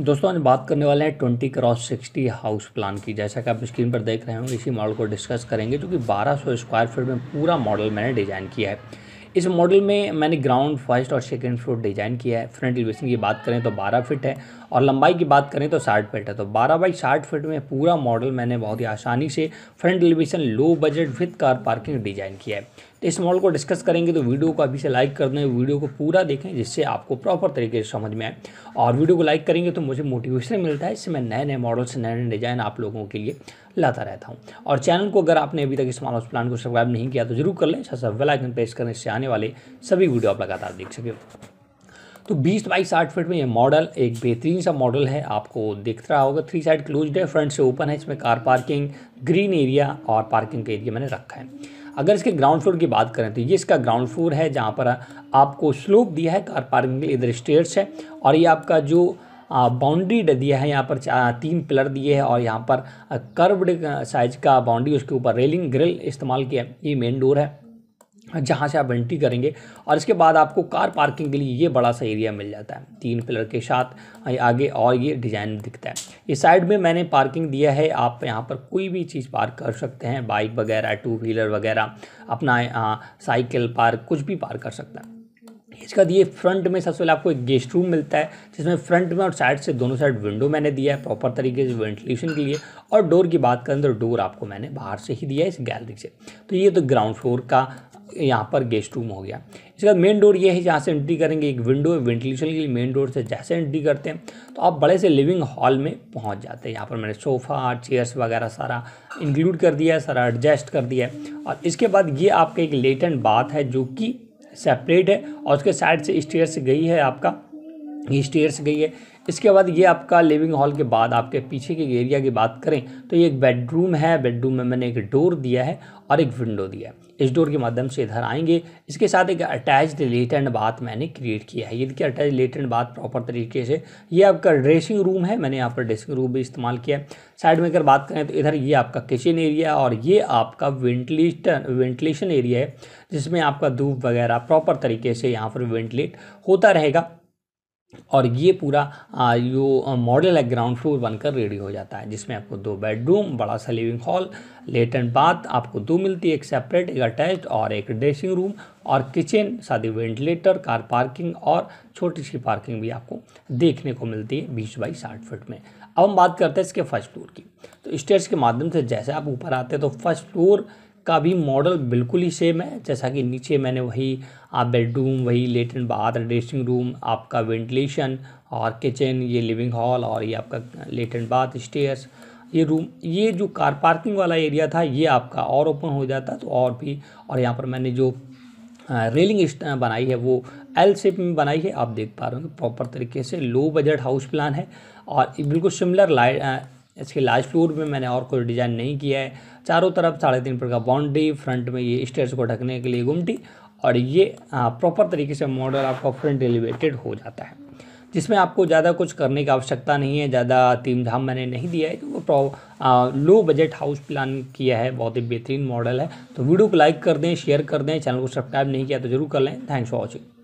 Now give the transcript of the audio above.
दोस्तों आज बात करने वाले हैं twenty cross sixty house plan की जैसा कि आप स्क्रीन पर देख रहे होंगे इसी मॉडल को डिस्कस करेंगे जो कि 1200 स्क्वायर फीट में पूरा मॉडल मैंने डिज़ाइन किया है इस मॉडल में मैंने ग्राउंड फर्स्ट और सेकेंड फ्लोर डिज़ाइन किया है फ्रंट एलिवेशन की बात करें तो 12 फीट है और लंबाई की बात करें तो साठ फीट है तो 12 बाई साठ फीट में पूरा मॉडल मैंने बहुत ही आसानी से front elevation low budget with car parking design किया है इस मॉडल को डिस्कस करेंगे तो वीडियो को अभी से लाइक कर दें वीडियो को पूरा देखें जिससे आपको प्रॉपर तरीके से समझ में आए और वीडियो को लाइक करेंगे तो मुझे मोटिवेशन मिलता है इससे मैं नए नए मॉडल्स नए नए डिज़ाइन आप लोगों के लिए लाता रहता हूँ और चैनल को अगर आपने अभी तक इस मॉडल प्लान को सब्सक्राइब नहीं किया तो जरूर कर लें अच्छा वेलाइकन प्रेस करें इससे आने वाले सभी वीडियो आप लगातार देख सकें तो बीस बाई साठ फीट में ये मॉडल एक बेहतरीन सा मॉडल है आपको दिख रहा होगा थ्री साइड क्लोज है फ्रंट से ओपन है इसमें कार पार्किंग ग्रीन एरिया और पार्किंग का एरिया मैंने रखा है अगर इसके ग्राउंड फ्लोर की बात करें तो ये इसका ग्राउंड फ्लोर है जहाँ पर आपको स्लोप दिया है कार पार्किंग के इधर स्टेयर्स है और ये आपका जो बाउंड्री दिया है यहाँ पर तीन पिलर दिए हैं और यहाँ पर कर्व्ड साइज का बाउंड्री उसके ऊपर रेलिंग ग्रिल इस्तेमाल किया है ये मेन डोर है जहाँ से आप एंट्री करेंगे और इसके बाद आपको कार पार्किंग के लिए ये बड़ा सा एरिया मिल जाता है तीन पिलर के साथ आगे और ये डिज़ाइन दिखता है इस साइड में मैंने पार्किंग दिया है आप यहाँ पर कोई भी चीज़ पार्क कर सकते हैं बाइक वगैरह टू व्हीलर वगैरह अपना साइकिल पार्क कुछ भी पार्क कर सकता है इसका दिए फ्रंट में सबसे पहले आपको एक गेस्ट रूम मिलता है जिसमें फ्रंट में और साइड से दोनों साइड विंडो मैंने दिया है प्रॉपर तरीके से वेंटिलेशन के लिए और डोर की बात करें तो डोर आपको मैंने बाहर से ही दिया है इस गैलरी से तो ये तो ग्राउंड फ्लोर का यहाँ पर गेस्ट रूम हो गया इसके बाद मेन डोर ये है जहाँ से एंट्री करेंगे एक विंडो है वेंटिलेशन के लिए मेन डोर से जैसे एंट्री करते हैं तो आप बड़े से लिविंग हॉल में पहुँच जाते हैं यहाँ पर मैंने सोफ़ा चेयर्स वगैरह सारा इंक्लूड कर दिया है सारा एडजस्ट कर दिया है और इसके बाद ये आपका एक लेटेंट बात है जो कि सेपरेट है और उसके साइड से स्टेयर से गई है आपका स्टेयर्स गई है इसके बाद ये आपका लिविंग हॉल के बाद आपके पीछे के एरिया की बात करें तो ये एक बेडरूम है बेडरूम में मैंने एक डोर दिया है और एक विंडो दिया है इस डोर के माध्यम से इधर आएंगे इसके साथ एक अटैच्ड एंड बाथ मैंने क्रिएट किया है ये देखिए अटैच लेटेंड बाथ प्रॉपर तरीके से ये आपका ड्रेसिंग रूम है मैंने यहाँ पर ड्रेसिंग रूम भी इस्तेमाल किया है साइड में अगर बात करें तो इधर ये आपका किचन एरिया और ये आपका वेंटिलेटर वेंटिलेशन एरिया है जिसमें आपका धूप वगैरह प्रॉपर तरीके से यहाँ पर वेंटिलेट होता रहेगा और ये पूरा जो मॉडल है ग्राउंड फ्लोर बनकर रेडी हो जाता है जिसमें आपको दो बेडरूम बड़ा सा लिविंग हॉल एंड बाथ आपको दो मिलती है एक सेपरेट एक अटैच और एक ड्रेसिंग रूम और किचन साथ ही वेंटिलेटर कार पार्किंग और छोटी सी पार्किंग भी आपको देखने को मिलती है बीस बाई साठ फिट में अब हम बात करते हैं इसके फर्स्ट फ्लोर की तो स्टेयर्स के माध्यम से जैसे आप ऊपर आते हैं तो फर्स्ट फ्लोर का भी मॉडल बिल्कुल ही सेम है जैसा कि नीचे मैंने वही आप बेडरूम वही लेटरिन बाथ ड्रेसिंग रूम आपका वेंटिलेशन और किचन ये लिविंग हॉल और ये आपका लेटरिन बाथ स्टेयर्स ये रूम ये जो कार पार्किंग वाला एरिया था ये आपका और ओपन हो जाता तो और भी और यहाँ पर मैंने जो रेलिंग बनाई है वो एल शेप में बनाई है आप देख पा रहे हो प्रॉपर तरीके से लो बजट हाउस प्लान है और बिल्कुल सिमिलर लाइट इसके लास्ट फ्लोर में मैंने और कोई डिज़ाइन नहीं किया है चारों तरफ साढ़े तीन फुट का बाउंड्री फ्रंट में ये स्टेयर्स को ढकने के लिए गुमटी और ये प्रॉपर तरीके से मॉडल आपका फ्रंट एलिवेटेड हो जाता है जिसमें आपको ज़्यादा कुछ करने की आवश्यकता नहीं है ज़्यादा तीम धाम मैंने नहीं दिया है वो तो लो बजट हाउस प्लान किया है बहुत ही बेहतरीन मॉडल है तो वीडियो को लाइक कर दें शेयर कर दें चैनल को सब्सक्राइब नहीं किया तो जरूर कर लें थैंक्स फॉर वॉचिंग